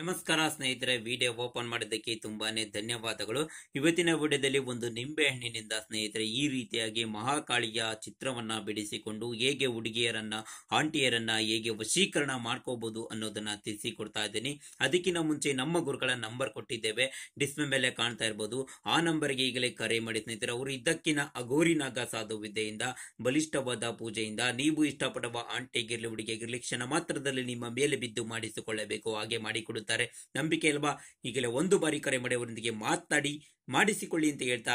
ನಮಸ್ಕಾರ ಸ್ನೇಹಿತರೆ video open ಮಾಡಿದ್ದಕ್ಕೆ ತುಂಬಾನೇ ಧನ್ಯವಾದಗಳು ಇವತ್ತಿನ ವಿಡಿಯೋದಲ್ಲಿ ಒಂದು ನಿಂಬೆ ಹಣ್ಣಿನಿಂದ ಸ್ನೇಹಿತರೆ ಈ ರೀತಿಯಾಗಿ ಮಹಾಕಾಳಿಯ ಚಿತ್ರವನ್ನ ಬಿಡಿಸಿಕೊಂಡು ಹೇಗೆ ಹುಡುಗಿಯರನ್ನ ಆಂಟಿಯರನ್ನ ಹೇಗೆ ವಶೀಕರಣ ಮಾಡ್ಕೋಬಹುದು ಅನ್ನೋದನ್ನ ತಿಳಿಸಿಕೊಡ್ತಾ ಇದ್ದೀನಿ ಅದಕ್ಕಿಂತ ಮುಂಚೆ ನಮ್ಮ ಗುರುಗಳ ನಂಬರ್ ಕೊಟ್ಟಿದ್ದೇವೆ ಡಿಸ್ಪ್ಲೇ ಮೇಲೆ ಕಾಣ್ತಾ ಇರ್ಬೋದು ಆ ನಂಬರ್ಗೆ ಈಗಲೇ ಕರೆ ಮಾಡಿ ಸ್ನೇಹಿತರೆ ಅವರು ಇದಕ್ಕಿನ ನಾಗ ಸಾಧು ವಿದ್ಯೆಯಿಂದ ಬಲಿಷ್ಠವಾದ ಪೂಜೆಯಿಂದ ನೀವು ಇಷ್ಟಪಡುವ ಆಂಟಿಗಿರ್ಲಿ ಹುಡುಗಿಯಾಗಿರ್ಲಿ ಕ್ಷಣ ಮಾತ್ರದಲ್ಲಿ ನಿಮ್ಮ ಮೇಲೆ ಬಿದ್ದು ಮಾಡಿಸಿಕೊಳ್ಳಬೇಕು ಹಾಗೆ ಮಾಡಿಕೊಡು ತಾರೆ ನಂಬಿಕೆ ಅಲ್ವಾ ಈಗಲೇ ಒಂದು ಬಾರಿ ಕರೆ ಮಾಡಿ ಅವರೊಂದಿಗೆ ಮಾತನಾಡಿ ಮಾಡಿಸಿಕೊಳ್ಳಿ ಅಂತ ಹೇಳ್ತಾ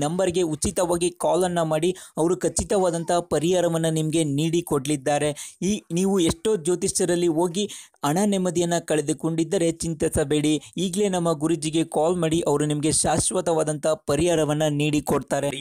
ನಂಬರ್ಗೆ ಉಚಿತವಾಗಿ ಕಾಲನ್ನು ಮಾಡಿ ಅವರು ಖಚಿತವಾದಂತಹ ಪರಿಹಾರವನ್ನು ನಿಮಗೆ ನೀಡಿ ಕೊಡಲಿದ್ದಾರೆ ಈ ನೀವು ಎಷ್ಟೋ ಜ್ಯೋತಿಷ್ಯರಲ್ಲಿ ಹೋಗಿ ಹಣ ನೆಮ್ಮದಿಯನ್ನು ಕಳೆದುಕೊಂಡಿದ್ದರೆ ಚಿಂತಿಸಬೇಡಿ ಈಗಲೇ ನಮ್ಮ ಗುರುಜಿಗೆ ಕಾಲ್ ಮಾಡಿ ಅವರು ನಿಮಗೆ ಶಾಶ್ವತವಾದಂಥ ಪರಿಹಾರವನ್ನು ನೀಡಿ ಕೊಡ್ತಾರೆ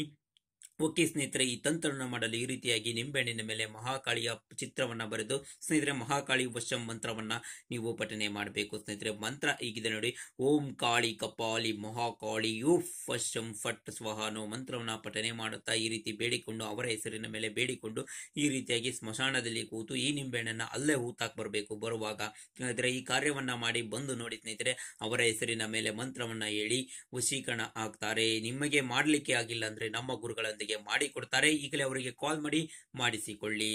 ಓಕೆ ಸ್ನೇಹಿತರೆ ಈ ತಂತ್ರವನ್ನು ಮಾಡಲು ಈ ರೀತಿಯಾಗಿ ನಿಂಬೆಹಣ್ಣಿನ ಮೇಲೆ ಮಹಾಕಾಳಿಯ ಚಿತ್ರವನ್ನು ಬರೆದು ಸ್ನೇಹಿತರೆ ಮಹಾಕಾಳಿ ವಶಂ ಮಂತ್ರವನ್ನ ನೀವು ಪಠನೆ ಮಾಡಬೇಕು ಸ್ನೇಹಿತರೆ ಮಂತ್ರ ಈಗಿದೆ ನೋಡಿ ಓಂ ಕಾಳಿ ಕಪಾಲಿ ಮಹಾಕಾಳಿ ಯು ವಶಂ ಫಟ್ ಸ್ವಹಾನೋ ಮಂತ್ರವನ್ನು ಪಠನೆ ಮಾಡುತ್ತಾ ಈ ರೀತಿ ಬೇಡಿಕೊಂಡು ಅವರ ಹೆಸರಿನ ಮೇಲೆ ಬೇಡಿಕೊಂಡು ಈ ರೀತಿಯಾಗಿ ಸ್ಮಶಾನದಲ್ಲಿ ಕೂತು ಈ ನಿಂಬೆಹಣ್ಣನ್ನು ಅಲ್ಲೇ ಹೂತಾಕ್ ಬರಬೇಕು ಬರುವಾಗ ಸ್ನೇಹಿತರೆ ಈ ಕಾರ್ಯವನ್ನ ಮಾಡಿ ಬಂದು ನೋಡಿ ಸ್ನೇಹಿತರೆ ಅವರ ಹೆಸರಿನ ಮೇಲೆ ಮಂತ್ರವನ್ನ ಹೇಳಿ ವಶೀಕರಣ ಆಗ್ತಾರೆ ನಿಮಗೆ ಮಾಡಲಿಕ್ಕೆ ಆಗಿಲ್ಲ ಅಂದ್ರೆ ನಮ್ಮ ಗುರುಗಳೊಂದಿಗೆ ಮಾಡಿಕೊಡ್ತಾರೆ ಈಗಲೇ ಅವರಿಗೆ ಕಾಲ್ ಮಾಡಿ ಮಾಡಿಸಿಕೊಳ್ಳಿ